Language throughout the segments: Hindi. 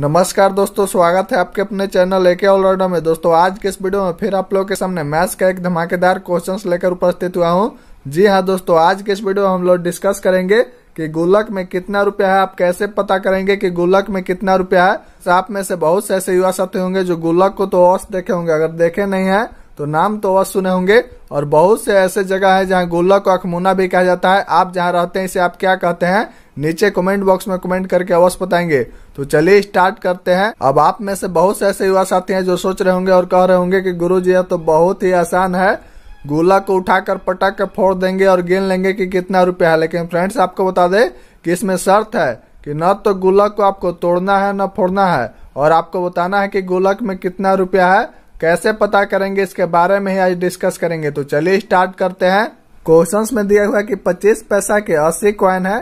नमस्कार दोस्तों स्वागत है आपके अपने चैनल एके ऑलराउंडर में दोस्तों आज के इस वीडियो में फिर आप लोग के सामने मैथ्स का एक धमाकेदार क्वेश्चंस लेकर उपस्थित हुआ हूं जी हां दोस्तों आज के इस वीडियो में हम लोग डिस्कस करेंगे कि गुल्लक में कितना रुपया है आप कैसे पता करेंगे कि गुल्लक में कितना रुपया है आप में से बहुत से ऐसे युवा साथी होंगे जो गुल्लक को तो औस देखे होंगे अगर देखे नहीं है तो नाम तो अवश्य सुने होंगे और बहुत से ऐसे जगह है जहाँ गोल्ला को अखमुना भी कहा जाता है आप जहाँ रहते हैं इसे आप क्या कहते हैं नीचे कमेंट बॉक्स में कमेंट करके अवश्य बताएंगे तो चलिए स्टार्ट करते हैं अब आप में से बहुत से ऐसे युवा साथी हैं जो सोच रहे होंगे और कह रहे होंगे कि गुरु जी तो बहुत ही आसान है गोला को उठाकर पटक कर फोड़ देंगे और गिन लेंगे कि कितना रुपया है लेकिन फ्रेंड्स आपको बता दे कि इसमें शर्त है कि न तो गुल्लक को आपको तोड़ना है न फोड़ना है और आपको बताना है कि गोलक में कितना रुपया है कैसे पता करेंगे इसके बारे में ही आज डिस्कस करेंगे तो चलिए स्टार्ट करते हैं क्वेश्चंस में दिया हुआ कि 25 पैसा के 80 क्वाइन है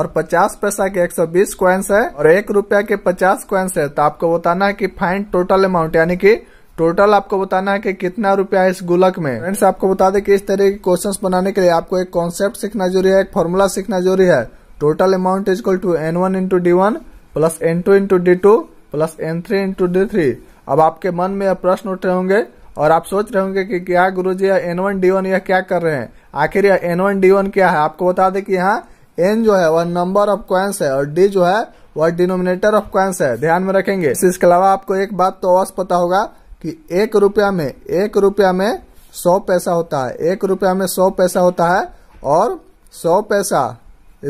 और 50 पैसा के 120 क्वाइंस है और एक रुपया के 50 क्वाइंस है तो आपको बताना है कि फाइंड टोटल अमाउंट यानी कि टोटल आपको बताना है कि कितना रुपया है इस गुलक में फ्रेंड्स आपको बता दें कि इस तरह के क्वेश्चंस बनाने के लिए आपको एक कॉन्सेप्ट सीखना जरूरी है एक फॉर्मूला सीखना जरूरी है total amount is equal to N one into D one plus N two into D two plus N three into D three अब आपके मन में यह प्रश्न उठ रहे होंगे और आप सोच रहे होंगे कि क्या गुरु जी एन वन डी वन यह क्या कर रहे हैं आखिर यह एन वन डी वन क्या है आपको बता दें कि यहाँ एन जो है वह नंबर ऑफ क्वेंस है और डी जो है वह डिनोमिनेटर ऑफ क्वेंस है ध्यान में रखेंगे इसके अलावा आपको एक बात तो अवश्य पता होगा कि एक रुपया में एक रुपया में सौ पैसा होता है एक रुपया में सौ पैसा होता है और सौ पैसा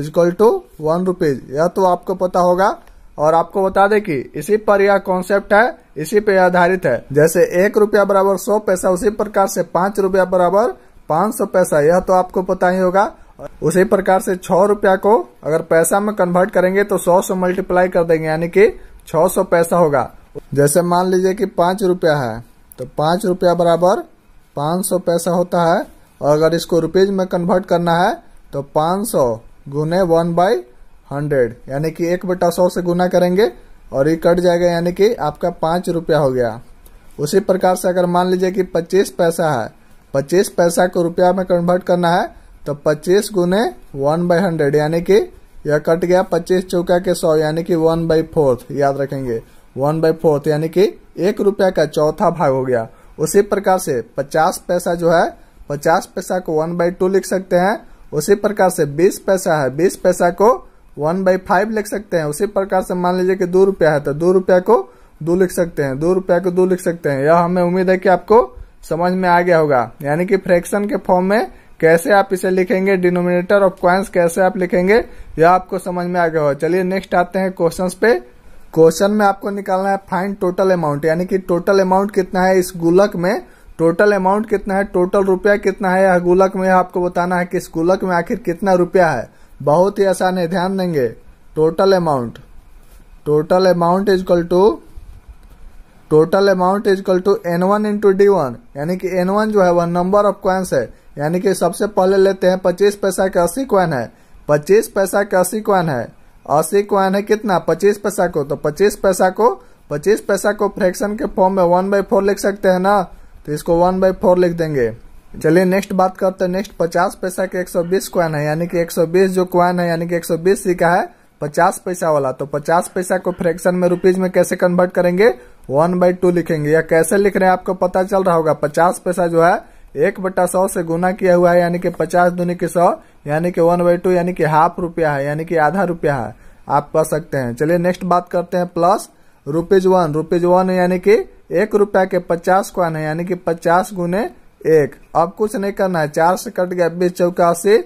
इक्वल टू वन रुपीज यह तो आपको पता होगा और आपको बता दें कि इसी पर यह कॉन्सेप्ट है इसी पे आधारित है जैसे एक रुपया बराबर सौ पैसा उसी प्रकार से पांच रुपया बराबर पांच सौ पैसा यह तो आपको पता ही होगा उसी प्रकार से छह रुपया को अगर पैसा में कन्वर्ट करेंगे तो सौ से मल्टीप्लाई कर देंगे यानी कि छह सौ पैसा होगा जैसे मान लीजिए कि पांच रुपया है तो पांच रुपया बराबर पांच सौ पैसा होता है और अगर इसको रुपीज में कन्वर्ट करना है तो पांच सौ गुने वन बाई हंड्रेड यानी कि एक बटा सौ से गुना करेंगे और ये कट जाएगा यानी कि आपका पाँच रुपया हो गया उसी प्रकार से अगर मान लीजिए कि पच्चीस पैसा है पच्चीस पैसा को रुपया में कन्वर्ट करना है तो पच्चीस गुने वन बाई हंड्रेड यानी कि यह कट गया पच्चीस चौका के सौ यानी कि वन बाई फोर्थ याद रखेंगे वन बाई फोर्थ यानी कि एक रुपया का चौथा भाग हो गया उसी प्रकार से पचास पैसा जो है पचास पैसा को वन बाई टू लिख सकते हैं उसी प्रकार से बीस पैसा है बीस पैसा को वन बाई फाइव लिख सकते हैं उसी प्रकार से मान लीजिए कि दो रुपया है तो दो रुपया को दो लिख सकते हैं दो रुपया को दो लिख सकते हैं यह हमें उम्मीद है कि आपको समझ में आ गया होगा यानी कि फ्रैक्शन के फॉर्म में कैसे आप इसे लिखेंगे डिनोमिनेटर ऑफ क्वाइंस कैसे आप लिखेंगे यह आपको समझ में आ गया होगा चलिए नेक्स्ट आते हैं क्वेश्चन पे क्वेश्चन में आपको निकालना है फाइन टोटल अमाउंट यानी कि टोटल अमाउंट कितना है इस गुलक में टोटल अमाउंट कितना है टोटल रुपया कितना है यह गुलक में आपको बताना है कि इस गुलक में आखिर कितना रुपया है बहुत ही आसान है ध्यान देंगे total amount total amount is equal to total amount is equal to N one into D one यानी कि एन वन जो है वह नंबर ऑफ क्वाइंस है यानी कि सबसे पहले लेते हैं पच्चीस पैसा के अस्सी क्वाइन है पच्चीस पैसा के अस्सी क्वाइन है अस्सी क्वाइन है कितना पच्चीस पैसा को तो पच्चीस पैसा को पच्चीस पैसा को फ्रैक्शन के फॉर्म में वन बाई फोर लिख सकते हैं ना तो इसको वन बाई फोर लिख देंगे चलिए नेक्स्ट बात करते हैं नेक्स्ट पचास पैसा के 120 क्वाइन है यानी कि 120 जो क्वाइन है यानी कि 120 बीस का है पचास पैसा वाला तो पचास पैसा को फ्रैक्शन में रुपीज में कैसे कन्वर्ट करेंगे वन बाई टू लिखेंगे या कैसे लिख रहे हैं आपको पता चल रहा होगा पचास पैसा जो है एक बट्टा सौ से गुना किया हुआ है यानी कि पचास दुनी के सौ यानी कि वन बाई टू यानी कि हाफ रुपया है यानी कि आधा रुपया है आप कह सकते हैं चलिए नेक्स्ट बात करते हैं plus rupees one rupees one यानी कि एक रुपया के पचास क्वान है यानी कि पचास गुने एक अब कुछ नहीं करना है चार से कट गया बीस चौकासी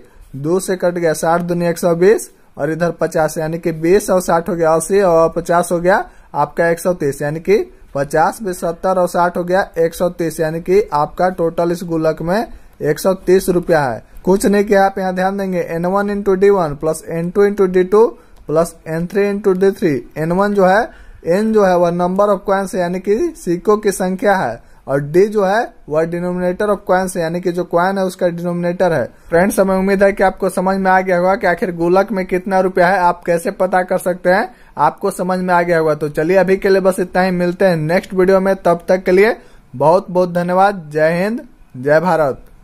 दो से कट गया साठ दुनिया एक सौ बीस और इधर पचास यानी कि बीस और साठ हो गया अस्सी और पचास हो गया आपका एक सौ तीस यानी कि पचास बीस सत्तर और साठ हो गया एक सौ तीस यानी कि आपका टोटल इस गुलक में एक सौ तीस रुपया है कुछ नहीं किया आप यहाँ ध्यान देंगे N one into D one plus N two into D two plus N three into D three N one जो है एन जो है वह नंबर ऑफ क्वेंस यानी कि सिक्कों की संख्या है और डी जो है वह डिनोमिनेटर ऑफ क्वेंस है यानी कि जो क्वेन है उसका डिनोमिनेटर है फ्रेंड्स हमें उम्मीद है कि आपको समझ में आ गया होगा कि आखिर गोलक में कितना रुपया है आप कैसे पता कर सकते हैं आपको समझ में आ गया होगा तो चलिए अभी के लिए बस इतना ही मिलते हैं नेक्स्ट वीडियो में तब तक के लिए बहुत बहुत धन्यवाद जय हिंद जय भारत